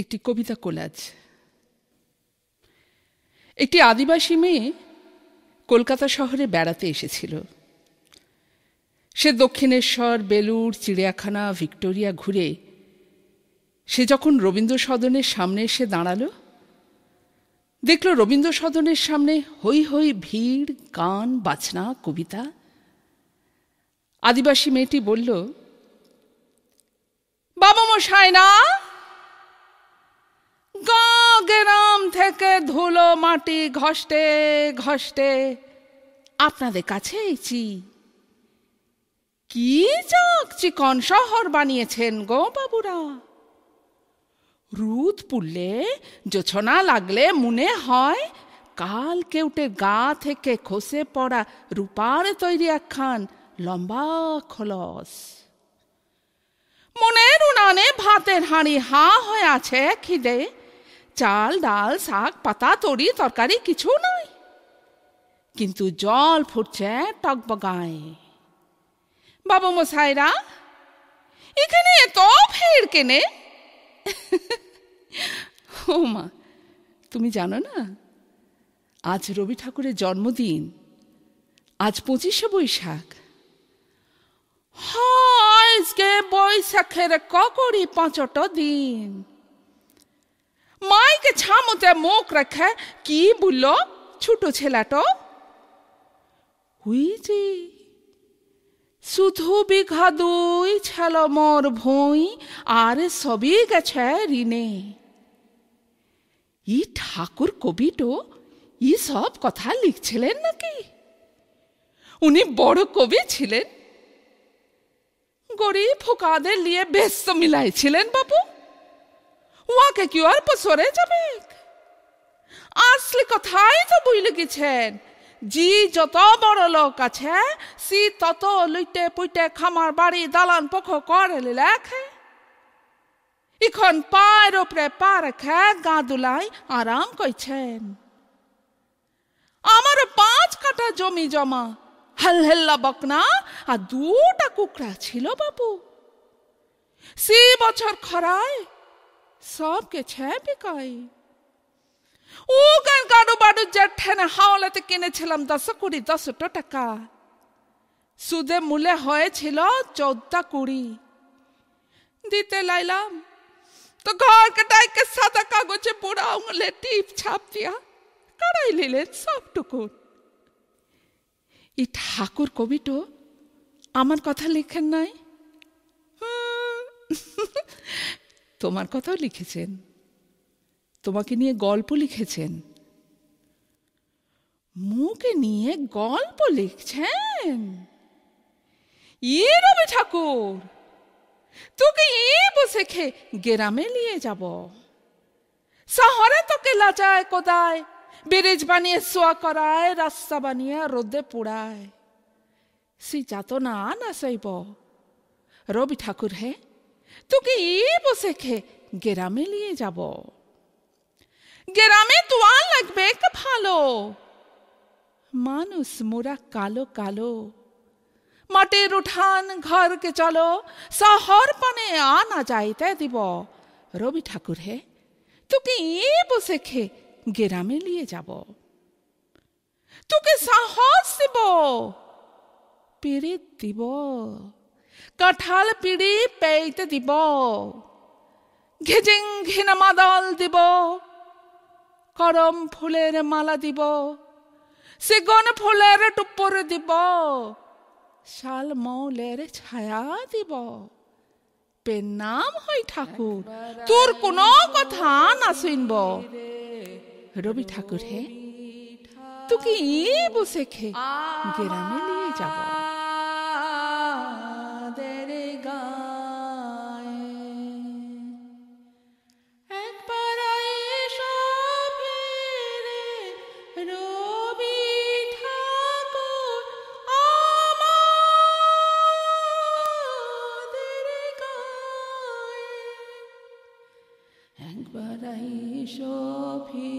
একটি কবিতা কোলাজ একটি আদিবাসী মেয়ে কলকাতা শহরে বেড়াতে এসেছিল সে দক্ষিণেশ্বর বেলুর চিড়িয়াখানা ভিক্টোরিয়া ঘুরে সে যখন রবীন্দ্র সদনের সামনে এসে দাঁড়ালো দেখল রবীন্দ্র সদনের সামনে হই হই ভিড় গান বাজনা কবিতা আদিবাসী মেয়েটি বলল বাবা মশায় না থেকে ধুলো মাটি ঘষ্টে ঘষ্টে আপনাদের কাছে এসি কি চক চিকন শহর বানিয়েছেন গো বাবুরা রুদ পুড়লে জোছনা লাগলে মনে হয় কাল কেউটে গা থেকে খসে পড়া রূপার তৈরি একখান লম্বা খোলস মনের উনানে ভাতের হাঁড়ি হা হয়ে আছে খিদে চাল ডাল শাক পাতা তরি তরকারি কিছু নয় কিন্তু জল ফুটছে টকবগায় বাবু মশাইরা এখানে এত ভিড় কেনে ও মা তুমি জানো না আজ রবি ঠাকুরের জন্মদিন আজ পঁচিশে বৈশাখ হ্যাঁ বৈশাখের ক করি পাঁচটা দিন মাইকে ছামতে মুখ রাখে কি বলল ছোট ছেলাটো হুইজি শুধু বিঘা দুই ছেল মোর ভই আর সবই গেছে ঋণে ই ঠাকুর কবিটো ই সব কথা লিখছিলেন নাকি উনি বড় কবি ছিলেন গরিব ফোকাদের লিয়ে বেশ মিলাইছিলেন বাবু উহাকে কি আর পসরে যাবে আসলে কথাই তো বুঝলে গেছেন জি যত বড় লোক আছে সি তত লুইটে পুইটে খামার বাড়ি দালান পক্ষ করে লেখে ইখন পায়ের উপরে পা রেখে গা দুলাই আরাম কইছেন আমার পাঁচ কাটা জমি জমা হালহেল্লা বকনা আর দুটা কুকড়া ছিল বাবু সে বছর খরায় Sapkeć häpikai. উগান গাড়ো বাড়ো জ্যাঠানে হাওলাতে কিনেছিলাম দশ কুড়ি দশটা টাকা সুদে মূলে হয়েছিল চৌদ্দা কুড়ি দিতে লাইলাম তো ঘর কাটাইকে সাদা কাগজে বুড়া আঙুলে টিপ ছাপ দিয়া কারাই নিলেন সবটুকু ই ঠাকুর কবিটো আমার কথা লেখেন নাই তোমার কথাও লিখেছেন তোমাকে নিয়ে গল্প লিখেছেন মুখে নিয়ে গল্প লিখছেন এ রবি ঠাকুর তোকে এ বসে খে গেরামে নিয়ে যাব শহরে তোকে লাচায় কোদায় বেরেজ বানিয়ে শোয়া করায় রাস্তা বানিয়ে রোদে পোড়ায় সে না না সইব রবি ঠাকুর হ্যাঁ তোকে এ খে গেরামে নিয়ে যাব গেরামে তোয়াল লাগবে কে ভালো মানুষ মোরা কালো কালো মাটির উঠান ঘরকে চলো শহর পানে আনা যাইতে দিব রবি ঠাকুর হে তোকে এ বসে খে গেরামে নিয়ে যাব তোকে সাহস দিব পেরে দিব কাঁঠাল পিড়ি পেইতে দিব ঘেজিং ঘিনা মাদল দিব করম ফুলের মালা দিব সিগন ফুলের টুপুর দিব শাল মৌলের ছায়া দিব পেন নাম হই ঠাকুর তোর কোনো কথা না শুনব রবি ঠাকুর হে তুকে বসে খে গেরামে নিয়ে যাব but I show peace.